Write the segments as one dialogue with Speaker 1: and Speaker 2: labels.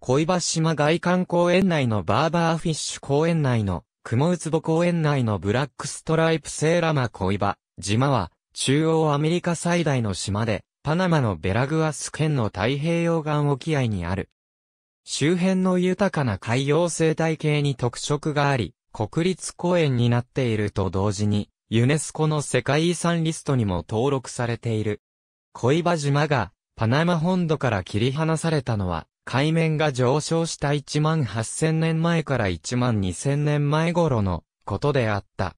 Speaker 1: 小岩島外観公園内のバーバーフィッシュ公園内の、雲うつぼ公園内のブラックストライプセーラマ小岩島は、中央アメリカ最大の島で、パナマのベラグアス県の太平洋岸沖合にある。周辺の豊かな海洋生態系に特色があり、国立公園になっていると同時に、ユネスコの世界遺産リストにも登録されている。小岩島が、パナマ本土から切り離されたのは、海面が上昇した1万8000年前から1万2000年前頃のことであった。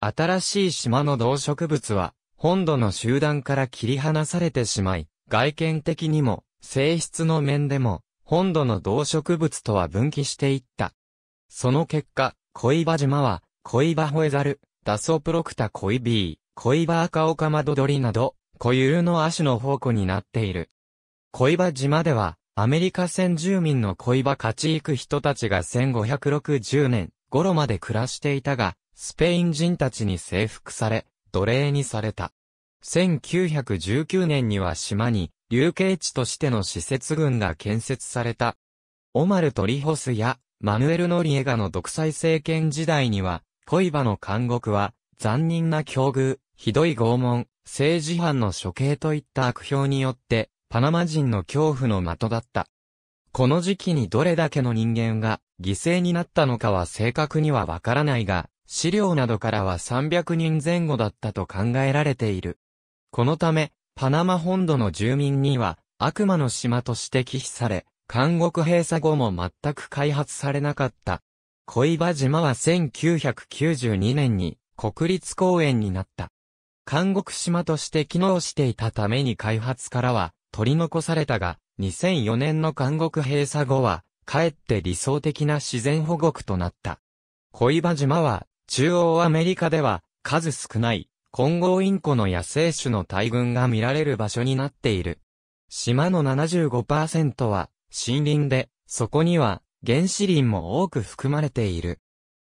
Speaker 1: 新しい島の動植物は、本土の集団から切り離されてしまい、外見的にも、性質の面でも、本土の動植物とは分岐していった。その結果、恋場島は、恋場ホエザル、ダソプロクタ恋ビー、恋場赤岡マドドリなど、固有の亜種の宝庫になっている。恋場島では、アメリカ先住民の恋場勝ち行く人たちが1560年頃まで暮らしていたが、スペイン人たちに征服され、奴隷にされた。1919年には島に、流刑地としての施設群が建設された。オマル・トリホスや、マヌエル・ノリエガの独裁政権時代には、恋場の監獄は、残忍な境遇、ひどい拷問、政治犯の処刑といった悪評によって、パナマ人の恐怖の的だった。この時期にどれだけの人間が犠牲になったのかは正確にはわからないが、資料などからは300人前後だったと考えられている。このため、パナマ本土の住民には悪魔の島として寄避され、監獄閉鎖後も全く開発されなかった。小岩島は1992年に国立公園になった。監獄島として機能していたために開発からは取り残されたが、2004年の監獄閉鎖後は、かえって理想的な自然保護区となった。恋岩島は、中央アメリカでは、数少ない、混合インコの野生種の大群が見られる場所になっている。島の75%は、森林で、そこには、原始林も多く含まれている。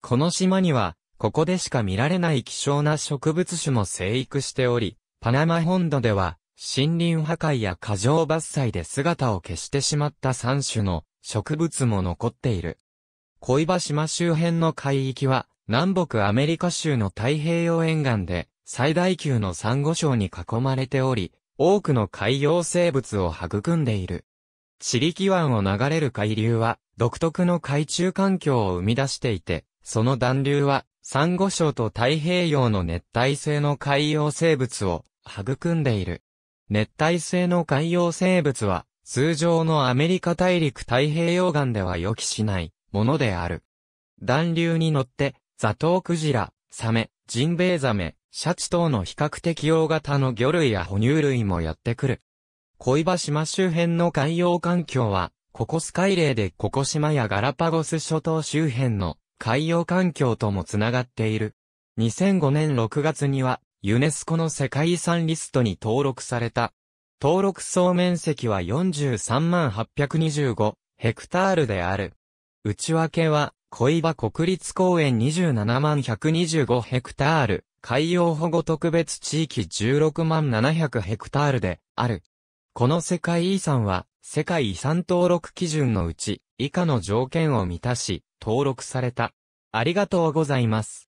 Speaker 1: この島には、ここでしか見られない希少な植物種も生育しており、パナマ本土では、森林破壊や過剰伐採で姿を消してしまった3種の植物も残っている。小岩島周辺の海域は南北アメリカ州の太平洋沿岸で最大級のサンゴ礁に囲まれており、多くの海洋生物を育んでいる。チリキ湾を流れる海流は独特の海中環境を生み出していて、その暖流はサンゴ礁と太平洋の熱帯性の海洋生物を育んでいる。熱帯性の海洋生物は、通常のアメリカ大陸太平洋岸では予期しないものである。暖流に乗って、ザトウクジラ、サメ、ジンベエザメ、シャチ等の比較的大型の魚類や哺乳類もやってくる。小岩島周辺の海洋環境は、ココス海嶺でココ島やガラパゴス諸島周辺の海洋環境ともつながっている。2005年6月には、ユネスコの世界遺産リストに登録された。登録総面積は43万825ヘクタールである。内訳は、小岩国立公園27万125ヘクタール、海洋保護特別地域16万700ヘクタールである。この世界遺産は、世界遺産登録基準のうち、以下の条件を満たし、登録された。ありがとうございます。